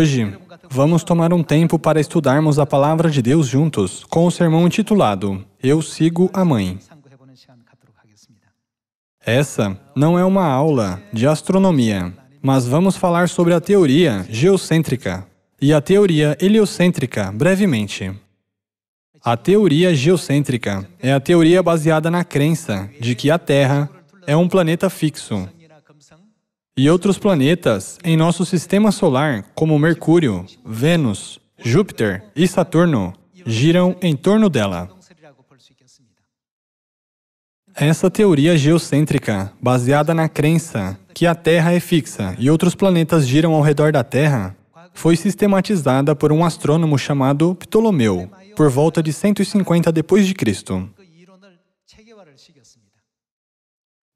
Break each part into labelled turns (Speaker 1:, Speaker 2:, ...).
Speaker 1: hoje, vamos tomar um tempo para estudarmos a palavra de Deus juntos, com o sermão intitulado Eu Sigo a Mãe. Essa não é uma aula de astronomia, mas vamos falar sobre a teoria geocêntrica e a teoria heliocêntrica brevemente. A teoria geocêntrica é a teoria baseada na crença de que a Terra é um planeta fixo e outros planetas em nosso sistema solar, como Mercúrio, Vênus, Júpiter e Saturno, giram em torno dela. Essa teoria geocêntrica, baseada na crença que a Terra é fixa e outros planetas giram ao redor da Terra, foi sistematizada por um astrônomo chamado Ptolomeu, por volta de 150 d.C.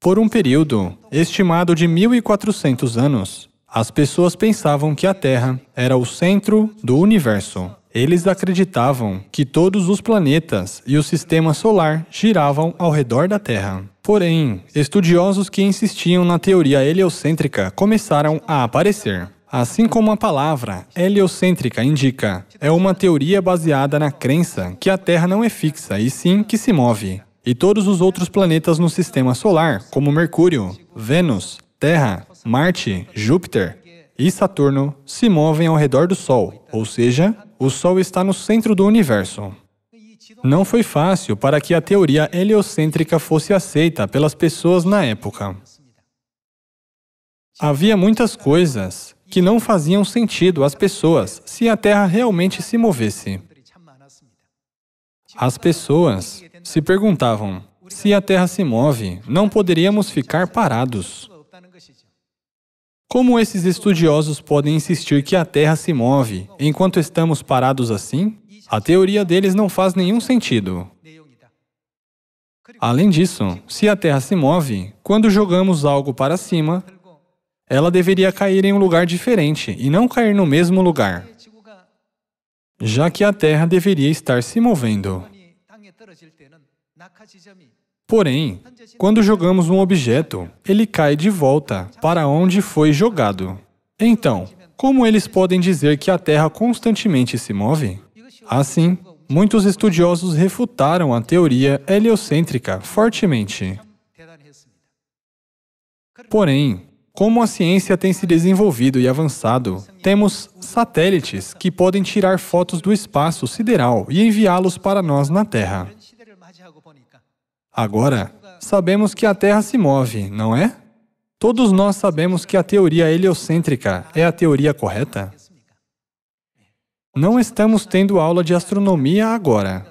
Speaker 1: Por um período, estimado de 1400 anos, as pessoas pensavam que a Terra era o centro do universo. Eles acreditavam que todos os planetas e o sistema solar giravam ao redor da Terra. Porém, estudiosos que insistiam na teoria heliocêntrica começaram a aparecer. Assim como a palavra heliocêntrica indica, é uma teoria baseada na crença que a Terra não é fixa e sim que se move e todos os outros planetas no sistema solar, como Mercúrio, Vênus, Terra, Marte, Júpiter e Saturno, se movem ao redor do Sol, ou seja, o Sol está no centro do universo. Não foi fácil para que a teoria heliocêntrica fosse aceita pelas pessoas na época. Havia muitas coisas que não faziam sentido às pessoas se a Terra realmente se movesse. As pessoas se perguntavam: se a Terra se move, não poderíamos ficar parados. Como esses estudiosos podem insistir que a Terra se move enquanto estamos parados assim? A teoria deles não faz nenhum sentido. Além disso, se a Terra se move, quando jogamos algo para cima, ela deveria cair em um lugar diferente e não cair no mesmo lugar, já que a Terra deveria estar se movendo. Porém, quando jogamos um objeto, ele cai de volta para onde foi jogado. Então, como eles podem dizer que a Terra constantemente se move? Assim, muitos estudiosos refutaram a teoria heliocêntrica fortemente. Porém, como a ciência tem se desenvolvido e avançado, temos satélites que podem tirar fotos do espaço sideral e enviá-los para nós na Terra. Agora, sabemos que a Terra se move, não é? Todos nós sabemos que a teoria heliocêntrica é a teoria correta? Não estamos tendo aula de astronomia agora.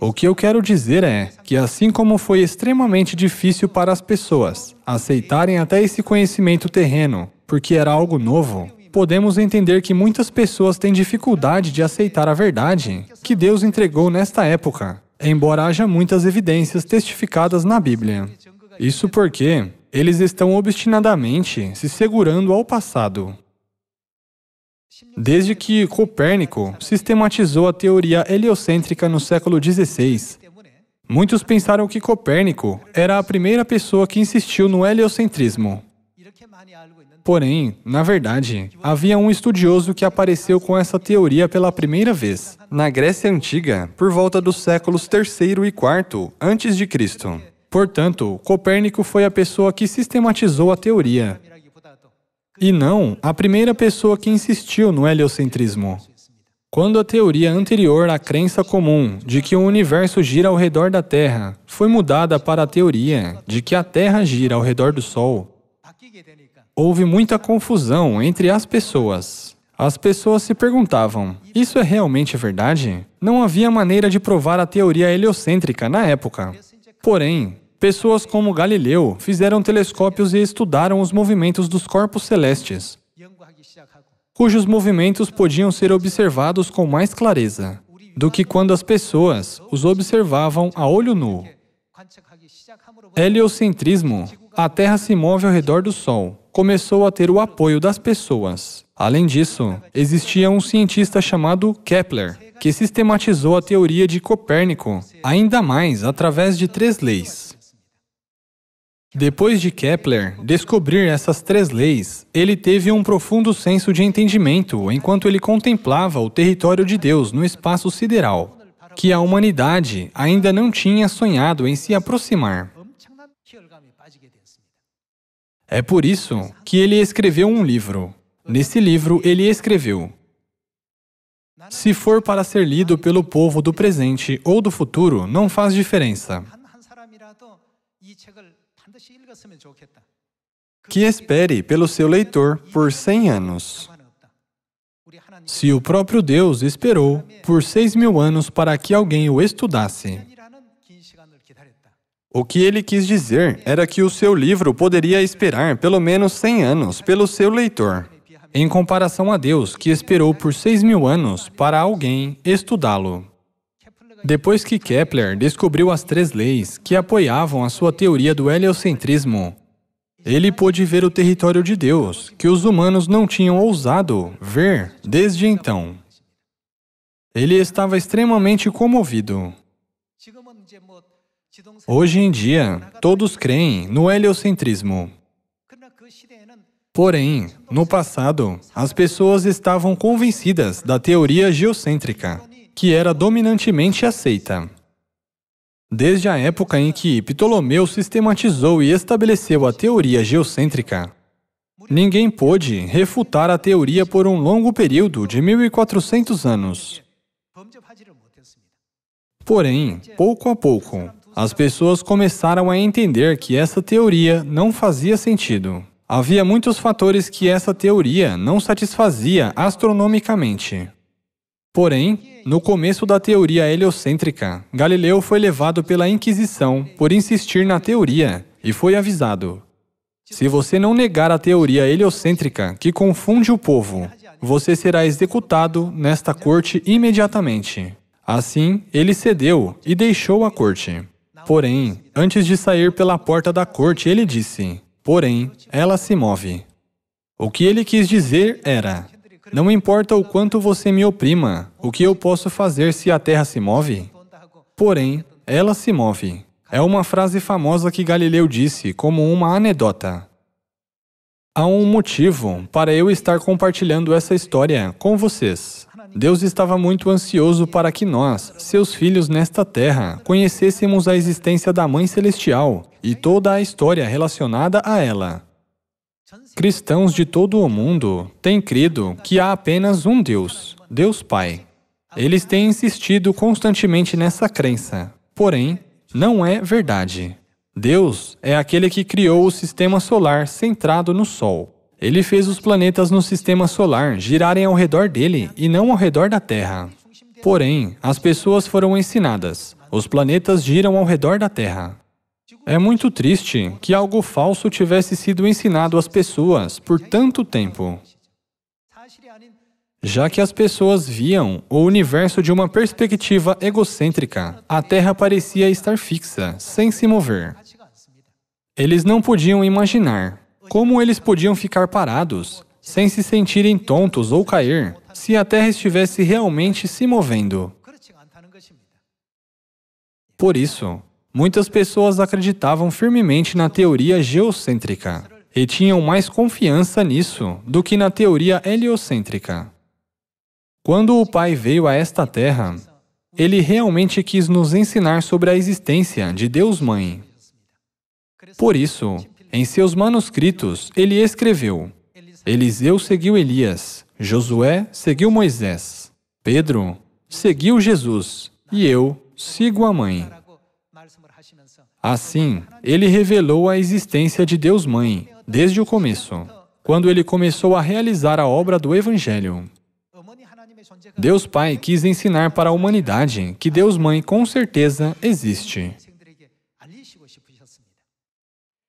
Speaker 1: O que eu quero dizer é que, assim como foi extremamente difícil para as pessoas aceitarem até esse conhecimento terreno, porque era algo novo, podemos entender que muitas pessoas têm dificuldade de aceitar a verdade que Deus entregou nesta época embora haja muitas evidências testificadas na Bíblia. Isso porque eles estão obstinadamente se segurando ao passado. Desde que Copérnico sistematizou a teoria heliocêntrica no século XVI, muitos pensaram que Copérnico era a primeira pessoa que insistiu no heliocentrismo. Porém, na verdade, havia um estudioso que apareceu com essa teoria pela primeira vez, na Grécia Antiga, por volta dos séculos III e IV antes de Cristo. Portanto, Copérnico foi a pessoa que sistematizou a teoria, e não a primeira pessoa que insistiu no heliocentrismo. Quando a teoria anterior à crença comum de que o universo gira ao redor da Terra foi mudada para a teoria de que a Terra gira ao redor do Sol, houve muita confusão entre as pessoas. As pessoas se perguntavam: isso é realmente verdade? Não havia maneira de provar a teoria heliocêntrica na época. Porém, pessoas como Galileu fizeram telescópios e estudaram os movimentos dos corpos celestes, cujos movimentos podiam ser observados com mais clareza do que quando as pessoas os observavam a olho nu. Heliocentrismo: a Terra se move ao redor do Sol, começou a ter o apoio das pessoas. Além disso, existia um cientista chamado Kepler, que sistematizou a teoria de Copérnico, ainda mais através de três leis. Depois de Kepler descobrir essas três leis, ele teve um profundo senso de entendimento enquanto ele contemplava o território de Deus no espaço sideral, que a humanidade ainda não tinha sonhado em se aproximar. É por isso que ele escreveu um livro. Nesse livro, ele escreveu: Se for para ser lido pelo povo do presente ou do futuro, não faz diferença. Que espere pelo seu leitor por 100 anos. Se o próprio Deus esperou por 6 mil anos para que alguém o estudasse. O que ele quis dizer era que o seu livro poderia esperar pelo menos 100 anos pelo seu leitor, em comparação a Deus, que esperou por 6 mil anos para alguém estudá-lo. Depois que Kepler descobriu as três leis que apoiavam a sua teoria do heliocentrismo, ele pôde ver o território de Deus, que os humanos não tinham ousado ver desde então. Ele estava extremamente comovido. Hoje em dia, todos creem no heliocentrismo. Porém, no passado, as pessoas estavam convencidas da teoria geocêntrica, que era dominantemente aceita. Desde a época em que Ptolomeu sistematizou e estabeleceu a teoria geocêntrica, ninguém pôde refutar a teoria por um longo período de 1400 anos. Porém, pouco a pouco, as pessoas começaram a entender que essa teoria não fazia sentido. Havia muitos fatores que essa teoria não satisfazia astronomicamente. Porém, no começo da teoria heliocêntrica, Galileu foi levado pela Inquisição por insistir na teoria e foi avisado: se você não negar a teoria heliocêntrica que confunde o povo, você será executado nesta corte imediatamente. Assim, ele cedeu e deixou a corte. Porém, antes de sair pela porta da corte, ele disse: Porém, ela se move. O que ele quis dizer era: Não importa o quanto você me oprima, o que eu posso fazer se a terra se move? Porém, ela se move. É uma frase famosa que Galileu disse como uma anedota. Há um motivo para eu estar compartilhando essa história com vocês. Deus estava muito ansioso para que nós, seus filhos nesta terra, conhecêssemos a existência da Mãe Celestial e toda a história relacionada a ela. Cristãos de todo o mundo têm crido que há apenas um Deus, Deus Pai. Eles têm insistido constantemente nessa crença, porém, não é verdade. Deus é aquele que criou o sistema solar centrado no Sol. Ele fez os planetas no sistema solar girarem ao redor dele e não ao redor da Terra. Porém, as pessoas foram ensinadas: os planetas giram ao redor da Terra. É muito triste que algo falso tivesse sido ensinado às pessoas por tanto tempo. Já que as pessoas viam o universo de uma perspectiva egocêntrica, a Terra parecia estar fixa, sem se mover. Eles não podiam imaginar como eles podiam ficar parados, sem se sentirem tontos ou cair, se a Terra estivesse realmente se movendo? Por isso, muitas pessoas acreditavam firmemente na teoria geocêntrica e tinham mais confiança nisso do que na teoria heliocêntrica. Quando o Pai veio a esta Terra, ele realmente quis nos ensinar sobre a existência de Deus Mãe. Por isso, em seus manuscritos, ele escreveu: Eliseu seguiu Elias, Josué seguiu Moisés, Pedro seguiu Jesus, e eu sigo a mãe. Assim, ele revelou a existência de Deus Mãe desde o começo, quando ele começou a realizar a obra do Evangelho. Deus Pai quis ensinar para a humanidade que Deus Mãe com certeza existe.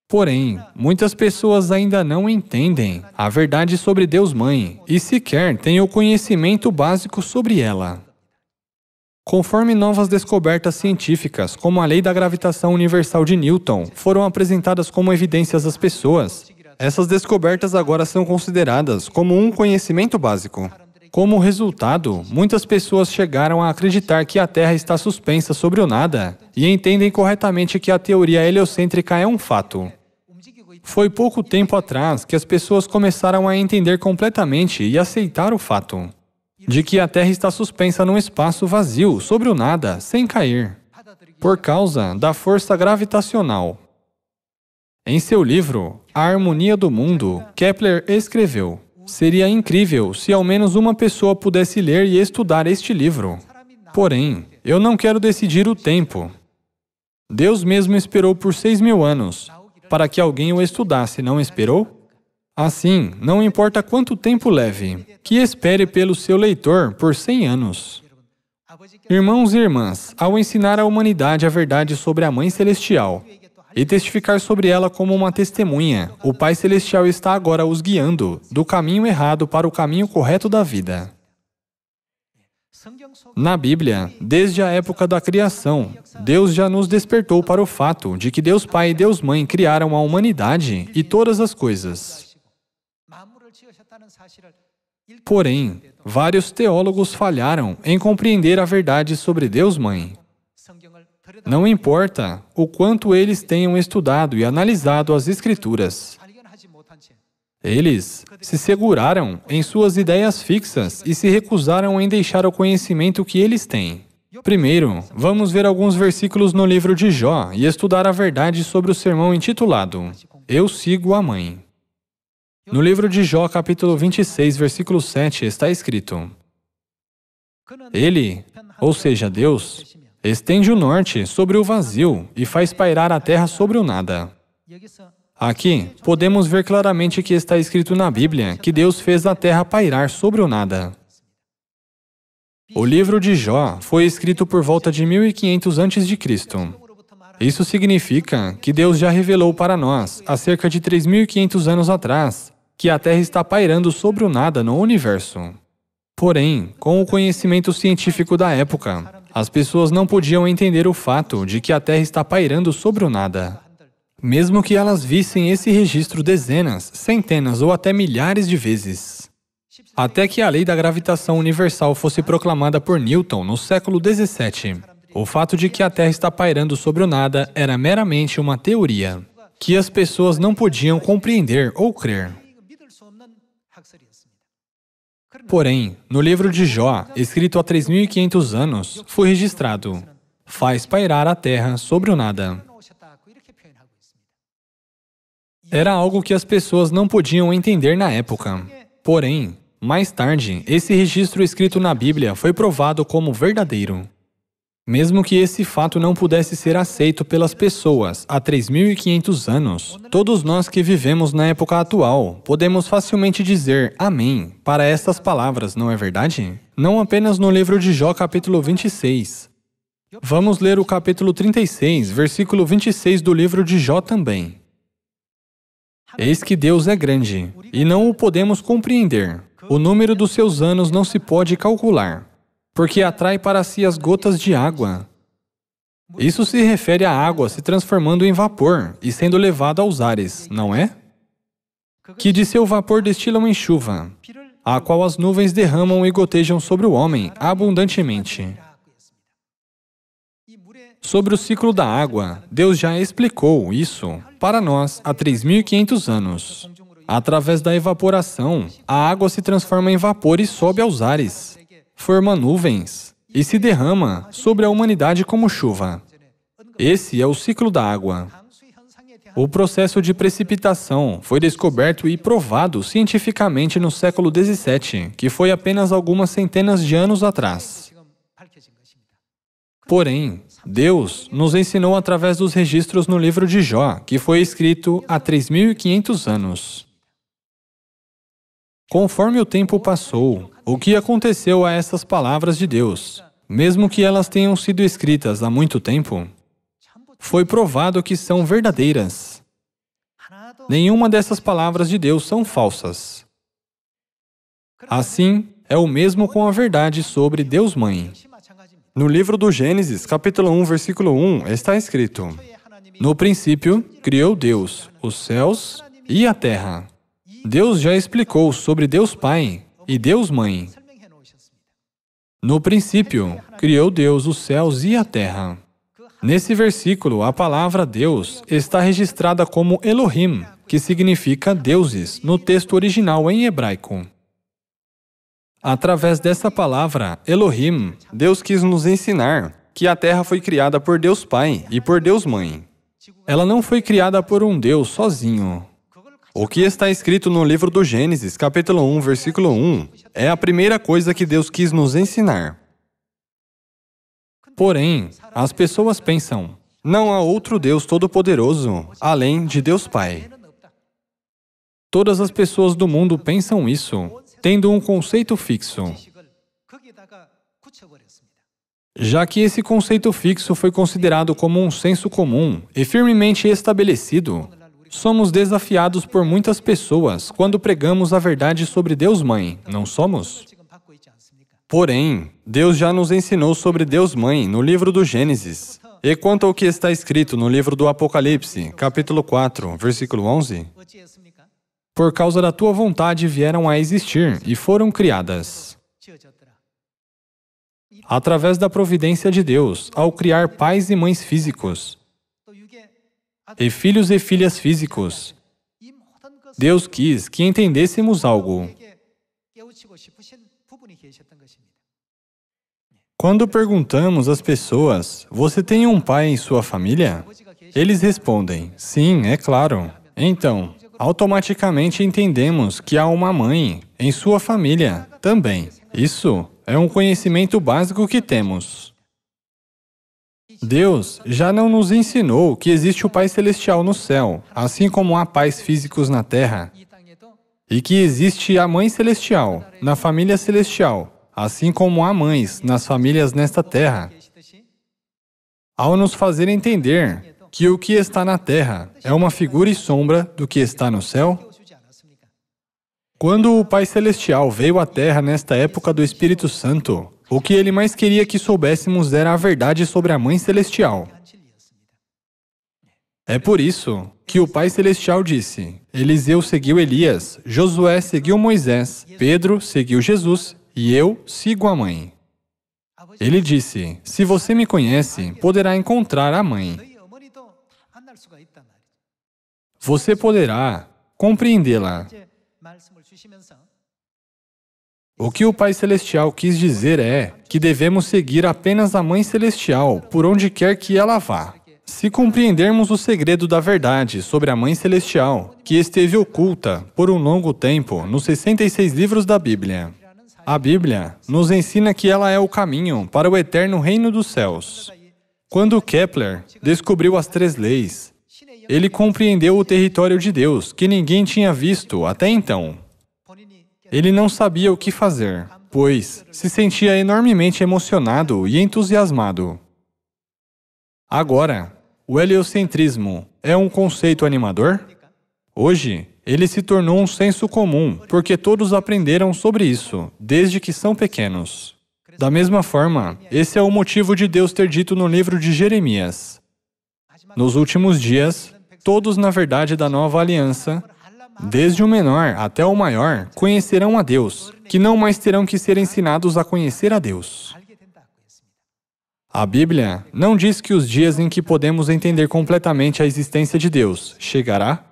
Speaker 1: Porém, muitas pessoas ainda não entendem a verdade sobre Deus Mãe e sequer têm o conhecimento básico sobre ela. Conforme novas descobertas científicas, como a lei da gravitação universal de Newton, foram apresentadas como evidências às pessoas, essas descobertas agora são consideradas como um conhecimento básico. Como resultado, muitas pessoas chegaram a acreditar que a Terra está suspensa sobre o nada e entendem corretamente que a teoria heliocêntrica é um fato. Foi pouco tempo atrás que as pessoas começaram a entender completamente e aceitar o fato de que a Terra está suspensa num espaço vazio, sobre o nada, sem cair, por causa da força gravitacional. Em seu livro, A Harmonia do Mundo, Kepler escreveu. Seria incrível se ao menos uma pessoa pudesse ler e estudar este livro. Porém, eu não quero decidir o tempo. Deus mesmo esperou por seis mil anos para que alguém o estudasse, não esperou? Assim, não importa quanto tempo leve, que espere pelo seu leitor por cem anos. Irmãos e irmãs, ao ensinar a humanidade a verdade sobre a Mãe Celestial, e testificar sobre ela como uma testemunha. O Pai Celestial está agora os guiando do caminho errado para o caminho correto da vida. Na Bíblia, desde a época da criação, Deus já nos despertou para o fato de que Deus Pai e Deus Mãe criaram a humanidade e todas as coisas. Porém, vários teólogos falharam em compreender a verdade sobre Deus Mãe. Não importa o quanto eles tenham estudado e analisado as Escrituras. Eles se seguraram em suas ideias fixas e se recusaram em deixar o conhecimento que eles têm. Primeiro, vamos ver alguns versículos no livro de Jó e estudar a verdade sobre o sermão intitulado Eu Sigo a Mãe. No livro de Jó, capítulo 26, versículo 7, está escrito: Ele, ou seja, Deus, Estende o norte sobre o vazio e faz pairar a terra sobre o nada. Aqui, podemos ver claramente que está escrito na Bíblia que Deus fez a terra pairar sobre o nada. O livro de Jó foi escrito por volta de 1500 a.C. Isso significa que Deus já revelou para nós, há cerca de 3.500 anos atrás, que a Terra está pairando sobre o nada no universo. Porém, com o conhecimento científico da época, as pessoas não podiam entender o fato de que a Terra está pairando sobre o nada. Mesmo que elas vissem esse registro dezenas, centenas ou até milhares de vezes. Até que a lei da gravitação universal fosse proclamada por Newton no século 17. O fato de que a Terra está pairando sobre o nada era meramente uma teoria, que as pessoas não podiam compreender ou crer. Porém, no livro de Jó, escrito há 3.500 anos, foi registrado: faz pairar a terra sobre o nada. Era algo que as pessoas não podiam entender na época. Porém, mais tarde, esse registro escrito na Bíblia foi provado como verdadeiro. Mesmo que esse fato não pudesse ser aceito pelas pessoas há 3.500 anos, todos nós que vivemos na época atual podemos facilmente dizer Amém para estas palavras, não é verdade? Não apenas no livro de Jó, capítulo 26. Vamos ler o capítulo 36, versículo 26 do livro de Jó também. Eis que Deus é grande, e não o podemos compreender. O número dos seus anos não se pode calcular porque atrai para si as gotas de água. Isso se refere à água se transformando em vapor e sendo levada aos ares, não é? Que de seu vapor destilam em chuva, a qual as nuvens derramam e gotejam sobre o homem abundantemente. Sobre o ciclo da água, Deus já explicou isso para nós há 3.500 anos. Através da evaporação, a água se transforma em vapor e sobe aos ares, forma nuvens e se derrama sobre a humanidade como chuva. Esse é o ciclo da água. O processo de precipitação foi descoberto e provado cientificamente no século 17, que foi apenas algumas centenas de anos atrás. Porém, Deus nos ensinou através dos registros no livro de Jó, que foi escrito há 3.500 anos. Conforme o tempo passou, o que aconteceu a essas palavras de Deus, mesmo que elas tenham sido escritas há muito tempo, foi provado que são verdadeiras. Nenhuma dessas palavras de Deus são falsas. Assim, é o mesmo com a verdade sobre Deus Mãe. No livro do Gênesis, capítulo 1, versículo 1, está escrito: No princípio, criou Deus os céus e a terra. Deus já explicou sobre Deus Pai e Deus Mãe. No princípio, criou Deus os céus e a terra. Nesse versículo, a palavra Deus está registrada como Elohim, que significa deuses, no texto original em hebraico. Através dessa palavra, Elohim, Deus quis nos ensinar que a terra foi criada por Deus Pai e por Deus Mãe. Ela não foi criada por um Deus sozinho, o que está escrito no livro do Gênesis, capítulo 1, versículo 1, é a primeira coisa que Deus quis nos ensinar. Porém, as pessoas pensam: não há outro Deus todo-poderoso além de Deus Pai. Todas as pessoas do mundo pensam isso, tendo um conceito fixo. Já que esse conceito fixo foi considerado como um senso comum e firmemente estabelecido, Somos desafiados por muitas pessoas quando pregamos a verdade sobre Deus Mãe, não somos? Porém, Deus já nos ensinou sobre Deus Mãe no livro do Gênesis. E quanto ao que está escrito no livro do Apocalipse, capítulo 4, versículo 11? Por causa da tua vontade vieram a existir e foram criadas. Através da providência de Deus, ao criar pais e mães físicos, e filhos e filhas físicos. Deus quis que entendêssemos algo. Quando perguntamos às pessoas, você tem um pai em sua família? Eles respondem, sim, é claro. Então, automaticamente entendemos que há uma mãe em sua família também. Isso é um conhecimento básico que temos. Deus já não nos ensinou que existe o Pai Celestial no céu, assim como há pais físicos na terra, e que existe a Mãe Celestial na família celestial, assim como há mães nas famílias nesta terra. Ao nos fazer entender que o que está na terra é uma figura e sombra do que está no céu, quando o Pai Celestial veio à Terra nesta época do Espírito Santo, o que ele mais queria que soubéssemos era a verdade sobre a Mãe Celestial. É por isso que o Pai Celestial disse: Eliseu seguiu Elias, Josué seguiu Moisés, Pedro seguiu Jesus e eu sigo a Mãe. Ele disse: Se você me conhece, poderá encontrar a Mãe. Você poderá compreendê-la. O que o Pai Celestial quis dizer é que devemos seguir apenas a Mãe Celestial por onde quer que ela vá. Se compreendermos o segredo da verdade sobre a Mãe Celestial, que esteve oculta por um longo tempo nos 66 livros da Bíblia, a Bíblia nos ensina que ela é o caminho para o eterno reino dos céus. Quando Kepler descobriu as três leis, ele compreendeu o território de Deus que ninguém tinha visto até então. Ele não sabia o que fazer, pois se sentia enormemente emocionado e entusiasmado. Agora, o heliocentrismo é um conceito animador? Hoje, ele se tornou um senso comum porque todos aprenderam sobre isso desde que são pequenos. Da mesma forma, esse é o motivo de Deus ter dito no livro de Jeremias: Nos últimos dias, todos na verdade da nova aliança desde o menor até o maior, conhecerão a Deus, que não mais terão que ser ensinados a conhecer a Deus. A Bíblia não diz que os dias em que podemos entender completamente a existência de Deus chegará?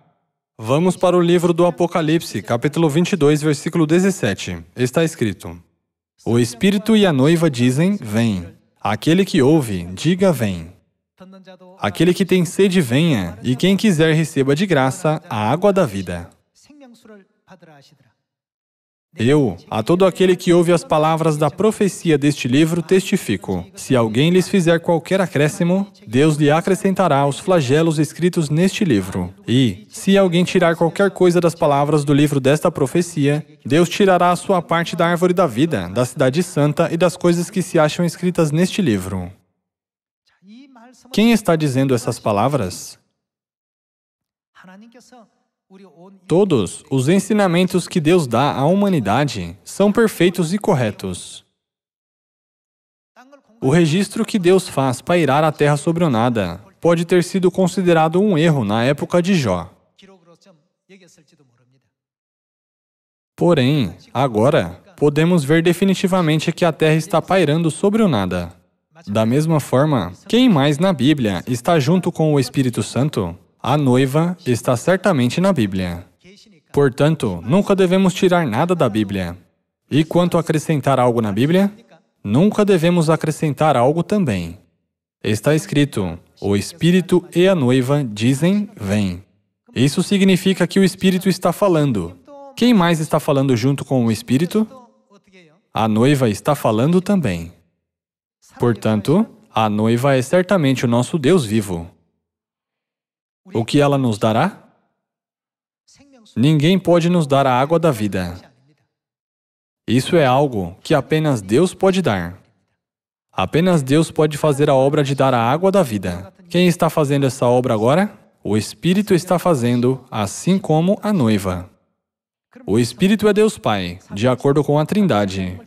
Speaker 1: Vamos para o livro do Apocalipse, capítulo 22, versículo 17. Está escrito: O Espírito e a noiva dizem: Vem. Aquele que ouve, diga: Vem. Aquele que tem sede, venha, e quem quiser, receba de graça a água da vida. Eu, a todo aquele que ouve as palavras da profecia deste livro, testifico: se alguém lhes fizer qualquer acréscimo, Deus lhe acrescentará os flagelos escritos neste livro. E, se alguém tirar qualquer coisa das palavras do livro desta profecia, Deus tirará a sua parte da árvore da vida, da cidade santa e das coisas que se acham escritas neste livro. Quem está dizendo essas palavras? Todos os ensinamentos que Deus dá à humanidade são perfeitos e corretos. O registro que Deus faz pairar a terra sobre o nada pode ter sido considerado um erro na época de Jó. Porém, agora, podemos ver definitivamente que a terra está pairando sobre o nada. Da mesma forma, quem mais na Bíblia está junto com o Espírito Santo? A noiva está certamente na Bíblia. Portanto, nunca devemos tirar nada da Bíblia. E quanto a acrescentar algo na Bíblia? Nunca devemos acrescentar algo também. Está escrito: o Espírito e a noiva dizem, vem. Isso significa que o Espírito está falando. Quem mais está falando junto com o Espírito? A noiva está falando também. Portanto, a noiva é certamente o nosso Deus vivo o que ela nos dará? Ninguém pode nos dar a água da vida. Isso é algo que apenas Deus pode dar. Apenas Deus pode fazer a obra de dar a água da vida. Quem está fazendo essa obra agora? O Espírito está fazendo, assim como a noiva. O Espírito é Deus Pai, de acordo com a Trindade.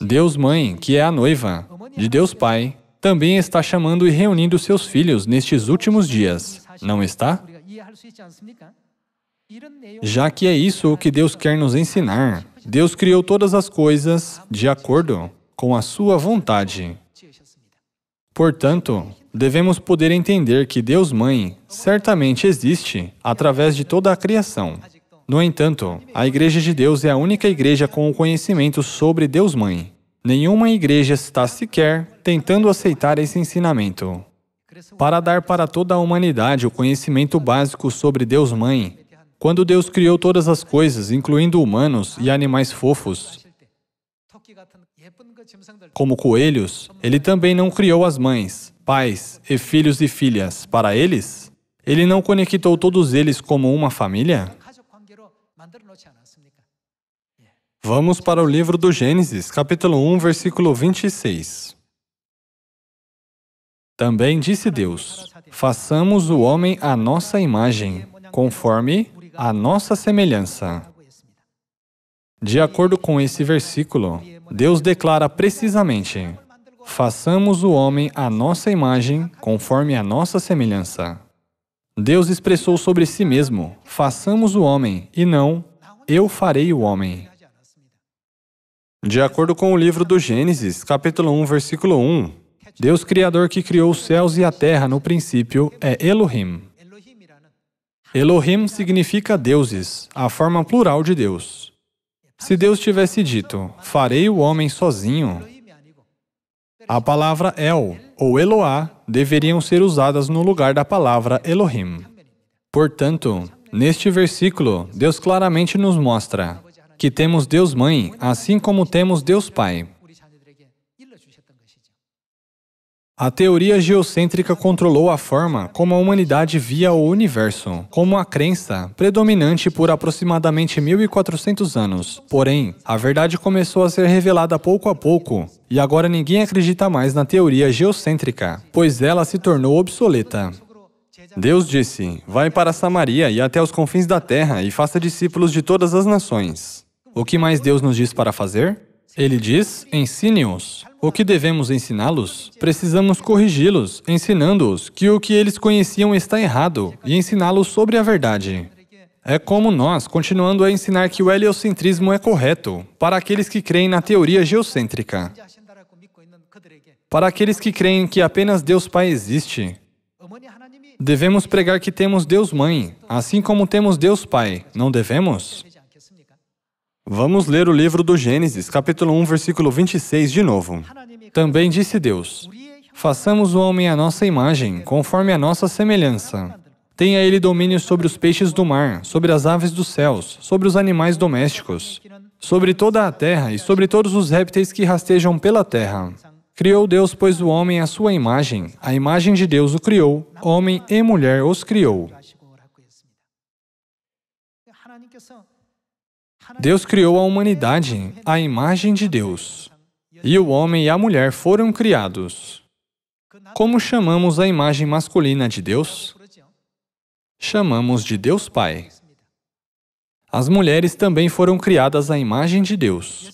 Speaker 1: Deus Mãe, que é a noiva, de Deus Pai, também está chamando e reunindo seus filhos nestes últimos dias, não está? Já que é isso que Deus quer nos ensinar, Deus criou todas as coisas de acordo com a sua vontade. Portanto, devemos poder entender que Deus Mãe certamente existe através de toda a criação. No entanto, a Igreja de Deus é a única igreja com o conhecimento sobre Deus Mãe. Nenhuma igreja está sequer tentando aceitar esse ensinamento. Para dar para toda a humanidade o conhecimento básico sobre Deus Mãe, quando Deus criou todas as coisas, incluindo humanos e animais fofos, como coelhos, Ele também não criou as mães, pais e filhos e filhas para eles? Ele não conectou todos eles como uma família? Vamos para o livro do Gênesis, capítulo 1, versículo 26. Também disse Deus: Façamos o homem à nossa imagem, conforme a nossa semelhança. De acordo com esse versículo, Deus declara precisamente: Façamos o homem à nossa imagem, conforme a nossa semelhança. Deus expressou sobre si mesmo: Façamos o homem, e não eu farei o homem. De acordo com o livro do Gênesis, capítulo 1, versículo 1, Deus Criador que criou os céus e a terra no princípio é Elohim. Elohim significa deuses, a forma plural de Deus. Se Deus tivesse dito, farei o homem sozinho, a palavra El ou Eloá deveriam ser usadas no lugar da palavra Elohim. Portanto, neste versículo, Deus claramente nos mostra que temos Deus Mãe, assim como temos Deus Pai. A teoria geocêntrica controlou a forma como a humanidade via o universo, como a crença predominante por aproximadamente 1400 anos. Porém, a verdade começou a ser revelada pouco a pouco, e agora ninguém acredita mais na teoria geocêntrica, pois ela se tornou obsoleta. Deus disse: Vai para Samaria e até os confins da terra e faça discípulos de todas as nações. O que mais Deus nos diz para fazer? Ele diz: ensine-os. O que devemos ensiná-los? Precisamos corrigi-los, ensinando-os que o que eles conheciam está errado e ensiná-los sobre a verdade. É como nós, continuando a ensinar que o heliocentrismo é correto para aqueles que creem na teoria geocêntrica. Para aqueles que creem que apenas Deus Pai existe, devemos pregar que temos Deus Mãe, assim como temos Deus Pai, não devemos? Vamos ler o livro do Gênesis, capítulo 1, versículo 26 de novo. Também disse Deus: Façamos o homem à nossa imagem, conforme a nossa semelhança. Tenha ele domínio sobre os peixes do mar, sobre as aves dos céus, sobre os animais domésticos, sobre toda a terra e sobre todos os répteis que rastejam pela terra. Criou Deus, pois, o homem à sua imagem, a imagem de Deus o criou, homem e mulher os criou. Deus criou a humanidade à imagem de Deus, e o homem e a mulher foram criados. Como chamamos a imagem masculina de Deus? Chamamos de Deus Pai. As mulheres também foram criadas à imagem de Deus.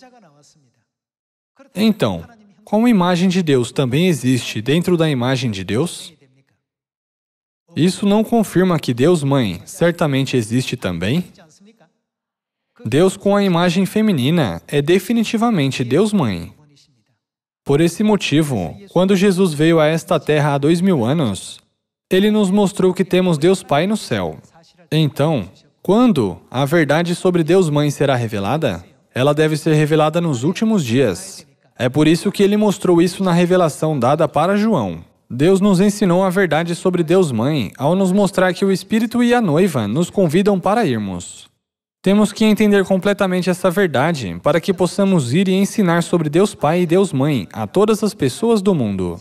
Speaker 1: Então, como a imagem de Deus também existe dentro da imagem de Deus? Isso não confirma que Deus Mãe certamente existe também? Deus com a imagem feminina é definitivamente Deus Mãe. Por esse motivo, quando Jesus veio a esta terra há dois mil anos, ele nos mostrou que temos Deus Pai no céu. Então, quando a verdade sobre Deus Mãe será revelada, ela deve ser revelada nos últimos dias. É por isso que ele mostrou isso na revelação dada para João. Deus nos ensinou a verdade sobre Deus Mãe ao nos mostrar que o Espírito e a noiva nos convidam para irmos. Temos que entender completamente essa verdade para que possamos ir e ensinar sobre Deus Pai e Deus Mãe a todas as pessoas do mundo.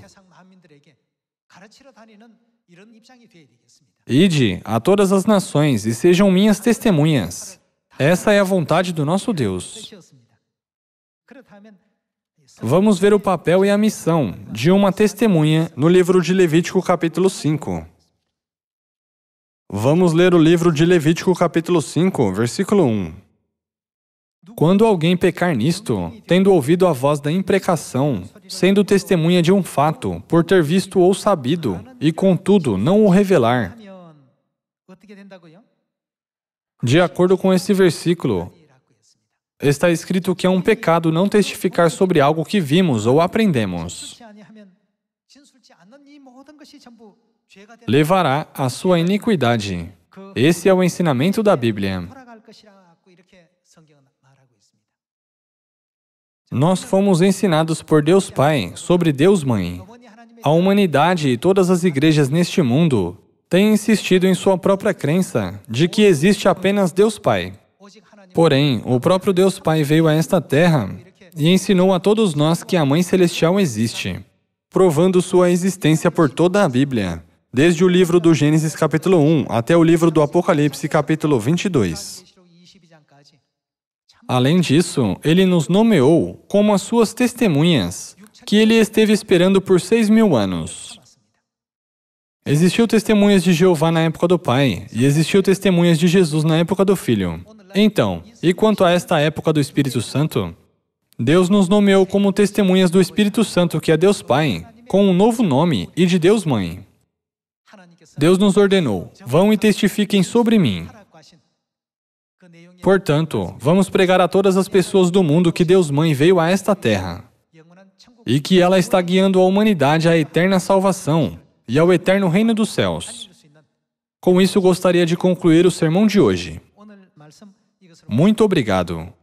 Speaker 1: Ide a todas as nações e sejam minhas testemunhas. Essa é a vontade do nosso Deus. Vamos ver o papel e a missão de uma testemunha no livro de Levítico, capítulo 5. Vamos ler o livro de Levítico, capítulo 5, versículo 1. Quando alguém pecar nisto, tendo ouvido a voz da imprecação, sendo testemunha de um fato, por ter visto ou sabido, e contudo não o revelar. De acordo com este versículo, está escrito que é um pecado não testificar sobre algo que vimos ou aprendemos levará a sua iniquidade. Esse é o ensinamento da Bíblia. Nós fomos ensinados por Deus Pai sobre Deus Mãe. A humanidade e todas as igrejas neste mundo têm insistido em sua própria crença de que existe apenas Deus Pai. Porém, o próprio Deus Pai veio a esta terra e ensinou a todos nós que a Mãe Celestial existe, provando sua existência por toda a Bíblia desde o livro do Gênesis, capítulo 1, até o livro do Apocalipse, capítulo 22. Além disso, ele nos nomeou como as suas testemunhas, que ele esteve esperando por seis mil anos. Existiu testemunhas de Jeová na época do Pai, e existiu testemunhas de Jesus na época do Filho. Então, e quanto a esta época do Espírito Santo? Deus nos nomeou como testemunhas do Espírito Santo, que é Deus Pai, com um novo nome, e de Deus Mãe. Deus nos ordenou: vão e testifiquem sobre mim. Portanto, vamos pregar a todas as pessoas do mundo que Deus Mãe veio a esta terra e que ela está guiando a humanidade à eterna salvação e ao eterno reino dos céus. Com isso, gostaria de concluir o sermão de hoje. Muito obrigado.